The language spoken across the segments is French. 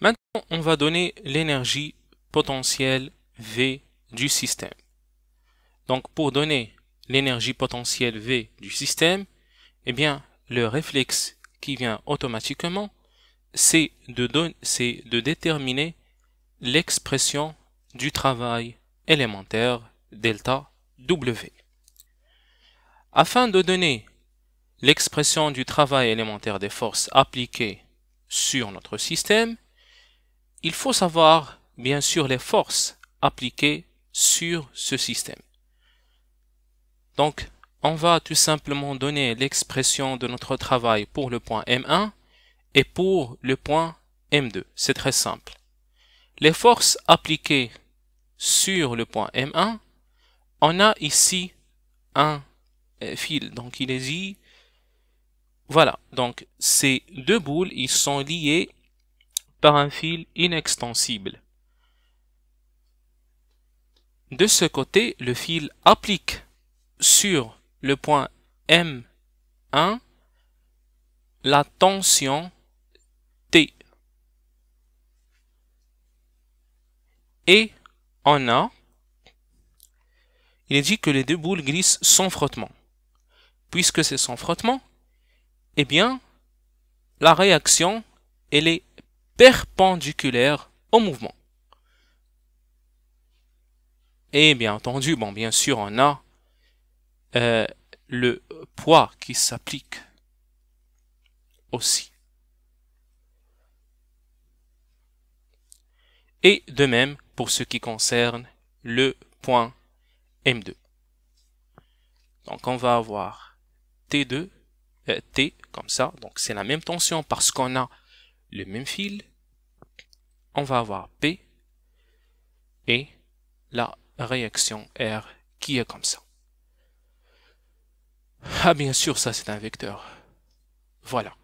Maintenant, on va donner l'énergie potentielle V du système. Donc, pour donner l'énergie potentielle V du système, eh bien, le réflexe qui vient automatiquement, c'est de, de déterminer l'expression du travail élémentaire delta W. Afin de donner l'expression du travail élémentaire des forces appliquées sur notre système, il faut savoir bien sûr les forces appliquées sur ce système. Donc, on va tout simplement donner l'expression de notre travail pour le point M1 et pour le point M2. C'est très simple. Les forces appliquées sur le point M1, on a ici un euh, fil. Donc, il est ici. voilà, donc ces deux boules, ils sont liés par un fil inextensible. De ce côté, le fil applique sur le point M1 la tension T. Et en A, il est dit que les deux boules glissent sans frottement. Puisque c'est sans frottement, eh bien, la réaction, elle est perpendiculaire au mouvement. Et bien entendu, bon, bien sûr, on a euh, le poids qui s'applique aussi. Et de même pour ce qui concerne le point M2. Donc on va avoir T2, euh, T comme ça, donc c'est la même tension parce qu'on a le même fil, on va avoir P et la réaction R qui est comme ça. Ah bien sûr, ça c'est un vecteur. Voilà.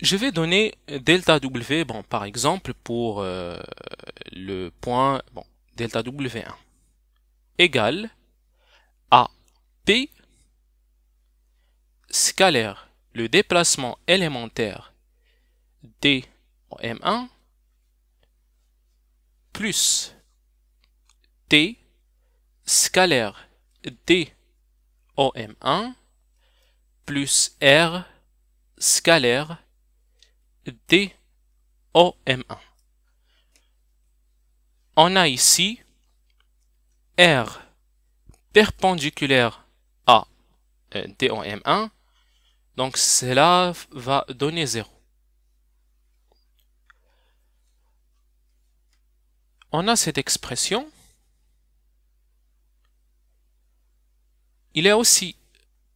Je vais donner delta W, bon, par exemple, pour euh, le point bon, delta W1 égal à P scalaire le déplacement élémentaire d M1 plus t scalaire d en M1 plus r scalaire d en M1. On a ici r perpendiculaire à euh, d M1 donc cela va donner 0. On a cette expression. Il est aussi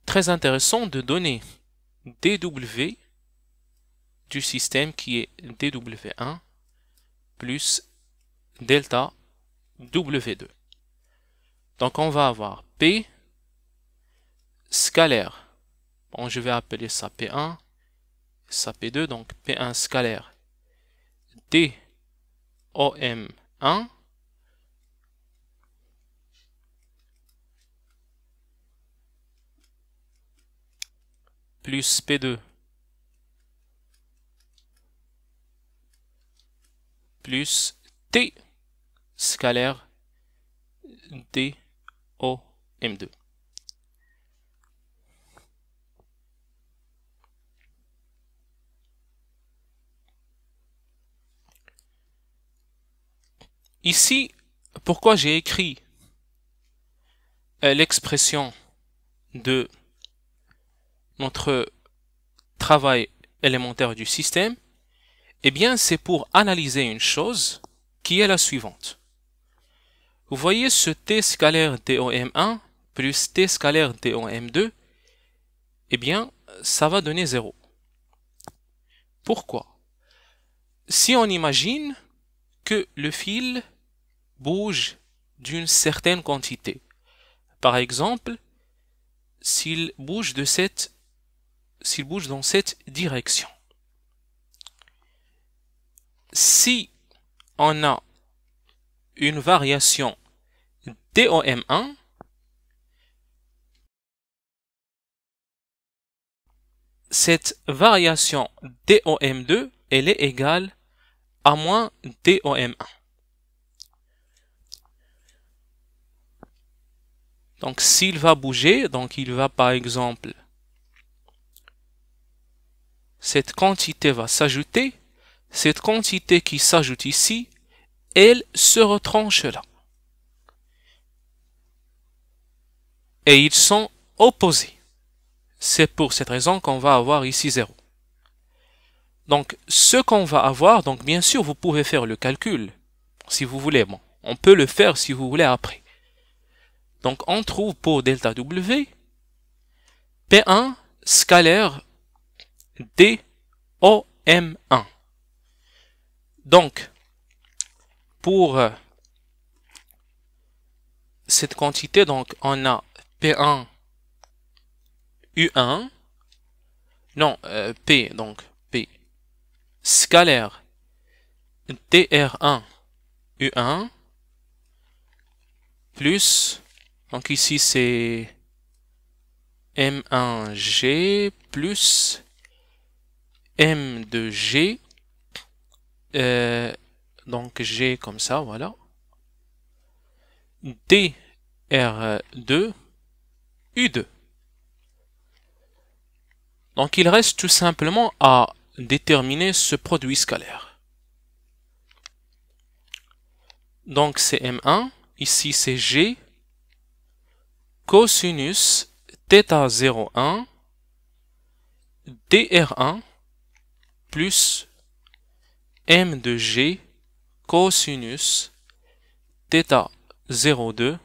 très intéressant de donner dw du système qui est dw1 plus delta w2. Donc on va avoir p scalaire je vais appeler ça P1, ça P2, donc P1 scalaire D OM1 plus P2 plus T scalaire D O M2. Ici, pourquoi j'ai écrit euh, l'expression de notre travail élémentaire du système, eh bien c'est pour analyser une chose qui est la suivante. Vous voyez ce T scalaire tom 1 plus T scalaire tom 2 eh bien ça va donner 0. Pourquoi Si on imagine que le fil bouge d'une certaine quantité. Par exemple, s'il bouge de cette s'il bouge dans cette direction. Si on a une variation DOM1 cette variation DOM2 elle est égale à moins DOM1. Donc s'il va bouger, donc il va par exemple, cette quantité va s'ajouter, cette quantité qui s'ajoute ici, elle se retranche là. Et ils sont opposés. C'est pour cette raison qu'on va avoir ici 0. Donc, ce qu'on va avoir, donc bien sûr, vous pouvez faire le calcul, si vous voulez. on peut le faire si vous voulez après. Donc on trouve pour delta W P1 scalaire DOM1. Donc pour euh, cette quantité, donc on a P1 U1 non euh, P donc P scalaire DR1 U1 plus donc ici, c'est M1G plus M2G. Euh, donc G comme ça, voilà. DR2, U2. Donc il reste tout simplement à déterminer ce produit scalaire. Donc c'est M1, ici c'est G, cosinus θ 01 dr1 plus m de g cosinus θ 02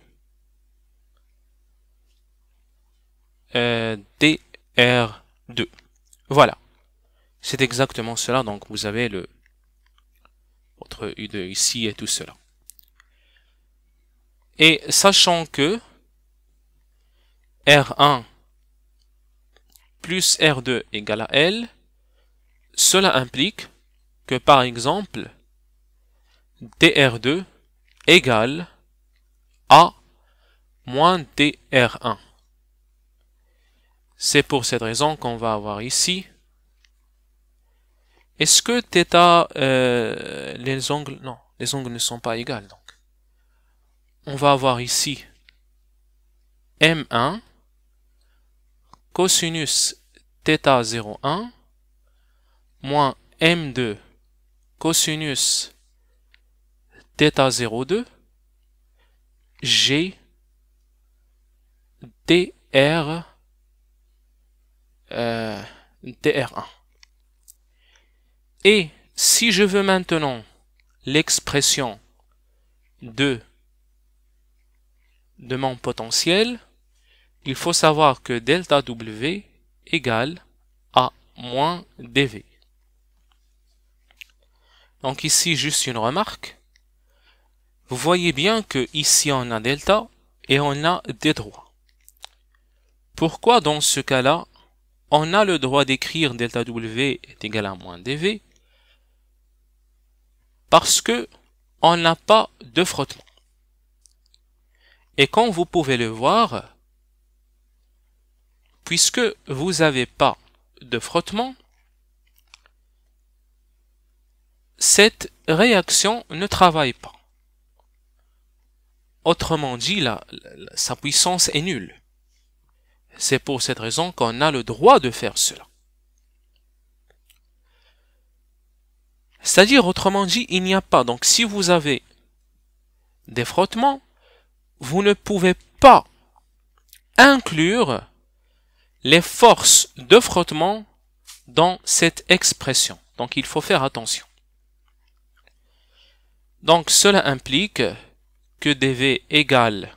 dr2. Voilà. C'est exactement cela. Donc vous avez le votre U2 ici et tout cela. Et sachant que R1 plus R2 égale à L, cela implique que par exemple, dr2 égale à moins dr1. C'est pour cette raison qu'on va avoir ici. Est-ce que θ, euh, les ongles, non, les ongles ne sont pas égales. Donc, on va avoir ici m1 cosinus θ 0,1 moins m2 cosinus θ 0,2 g dr euh, dr1. Et si je veux maintenant l'expression de de mon potentiel, il faut savoir que delta W égale à moins dV. Donc ici, juste une remarque. Vous voyez bien que ici on a delta et on a des droits. Pourquoi dans ce cas-là, on a le droit d'écrire delta W est égal à moins dV Parce que on n'a pas de frottement. Et comme vous pouvez le voir, puisque vous n'avez pas de frottement, cette réaction ne travaille pas. Autrement dit, sa puissance est nulle. C'est pour cette raison qu'on a le droit de faire cela. C'est-à-dire, autrement dit, il n'y a pas. Donc, si vous avez des frottements, vous ne pouvez pas inclure les forces de frottement dans cette expression. Donc il faut faire attention. Donc cela implique que dv égale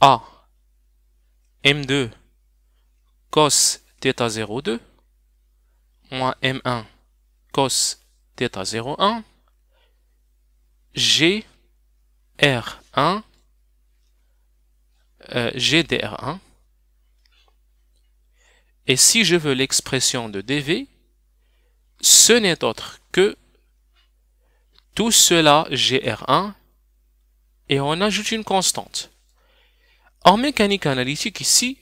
à m2 cos θ 02 moins m1 cos θ 01 g r1 euh, g 1 et si je veux l'expression de dv, ce n'est autre que tout cela gr1 et on ajoute une constante. En mécanique analytique ici,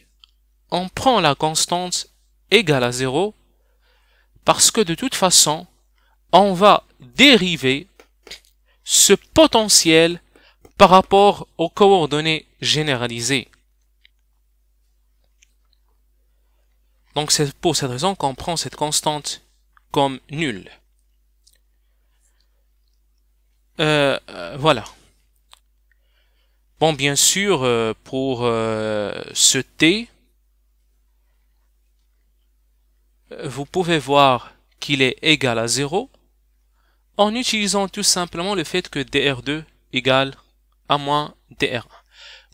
on prend la constante égale à 0 parce que de toute façon, on va dériver ce potentiel par rapport aux coordonnées généralisées. Donc c'est pour cette raison qu'on prend cette constante comme nulle. Euh, euh, voilà. Bon, bien sûr, euh, pour ce t, vous pouvez voir qu'il est égal à 0 en utilisant tout simplement le fait que dr2 égal à moins dr1.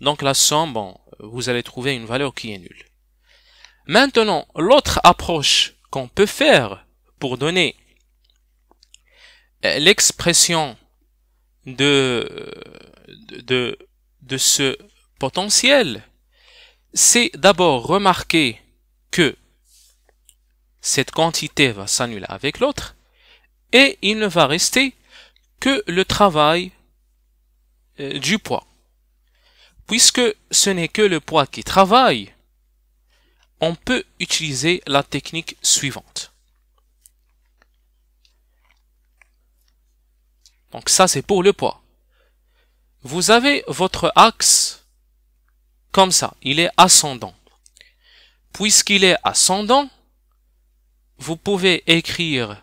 Donc la somme, bon, vous allez trouver une valeur qui est nulle. Maintenant, l'autre approche qu'on peut faire pour donner euh, l'expression de, euh, de, de ce potentiel, c'est d'abord remarquer que cette quantité va s'annuler avec l'autre et il ne va rester que le travail euh, du poids. Puisque ce n'est que le poids qui travaille, on peut utiliser la technique suivante. Donc ça, c'est pour le poids. Vous avez votre axe comme ça, il est ascendant. Puisqu'il est ascendant, vous pouvez écrire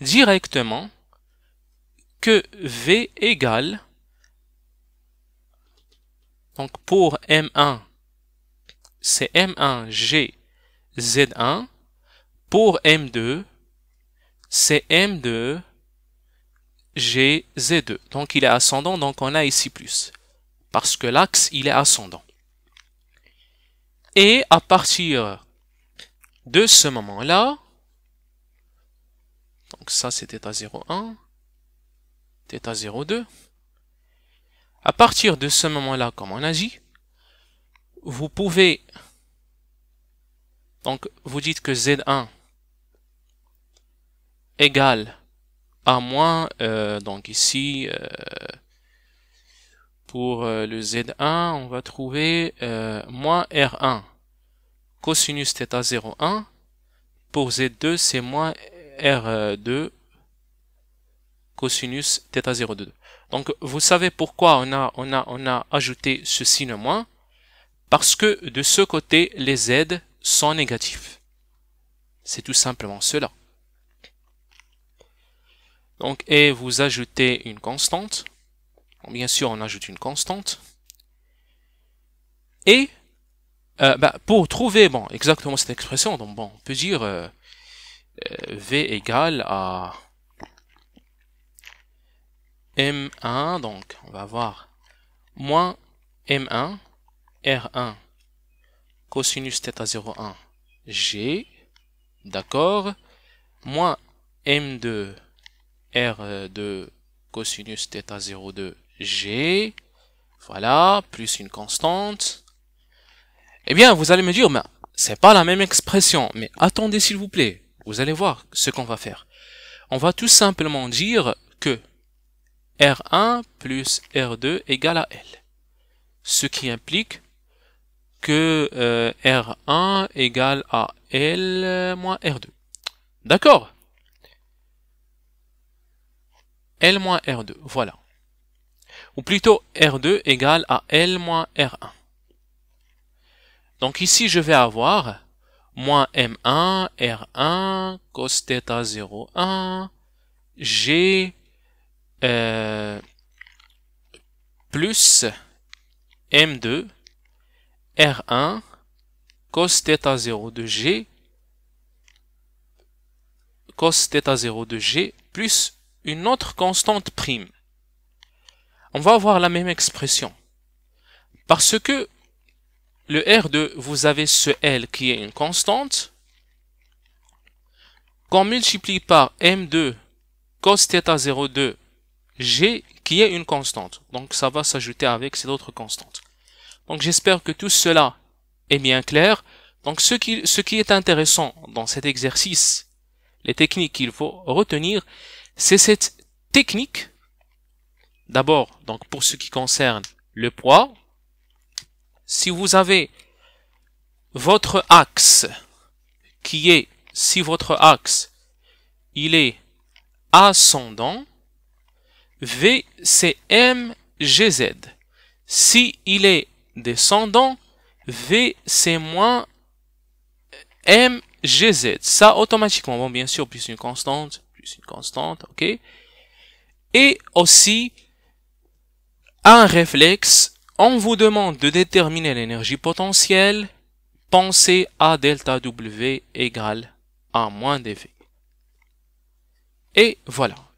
directement que V égale, donc pour M1, c'est M1G Z1. Pour M2, c'est M2 G Z2. Donc il est ascendant, donc on a ici plus. Parce que l'axe, il est ascendant. Et à partir de ce moment-là, donc ça c'est θ 0,1, θ 0,2. À partir de ce moment-là, comme on agit, vous pouvez donc, vous dites que Z1 égale à moins, euh, donc ici, euh, pour euh, le Z1, on va trouver moins R1 cosinus θ 0,1. Pour Z2, c'est moins R2 cosinus θ 0,2. Donc, vous savez pourquoi on a, on a, on a ajouté ce signe moins. Parce que de ce côté, les Z sans négatif C'est tout simplement cela. Donc, et vous ajoutez une constante. Bien sûr, on ajoute une constante. Et euh, bah, pour trouver bon, exactement cette expression, donc, bon, on peut dire euh, euh, V égale à M1, donc on va avoir moins M1, R1 cosinus θ 0,1 G, d'accord, moins M 2 R 2 cosinus θ 0,2 G, voilà, plus une constante. Eh bien, vous allez me dire, mais c'est pas la même expression, mais attendez s'il vous plaît, vous allez voir ce qu'on va faire. On va tout simplement dire que R1 plus R2 égale à L, ce qui implique que euh, R1 euh, égale à L moins R2. D'accord L moins R2, voilà. Ou plutôt R2 égale à L moins R1. Donc ici, je vais avoir moins M1, R1, cos θ 0, 1, G euh, plus M2 R1 cos θ 0 de G cos θ 0 de G plus une autre constante prime. On va avoir la même expression. Parce que le R2, vous avez ce L qui est une constante, qu'on multiplie par M2 cos θ 0 de G qui est une constante. Donc ça va s'ajouter avec cette autres constantes. Donc j'espère que tout cela est bien clair. Donc ce qui, ce qui est intéressant dans cet exercice, les techniques qu'il faut retenir, c'est cette technique, d'abord donc pour ce qui concerne le poids, si vous avez votre axe qui est, si votre axe il est ascendant, V Si il est descendant V, c'est moins M, Ça, automatiquement, bon, bien sûr, plus une constante, plus une constante, ok Et aussi, un réflexe, on vous demande de déterminer l'énergie potentielle, pensez à delta W égale à moins dV. Et voilà.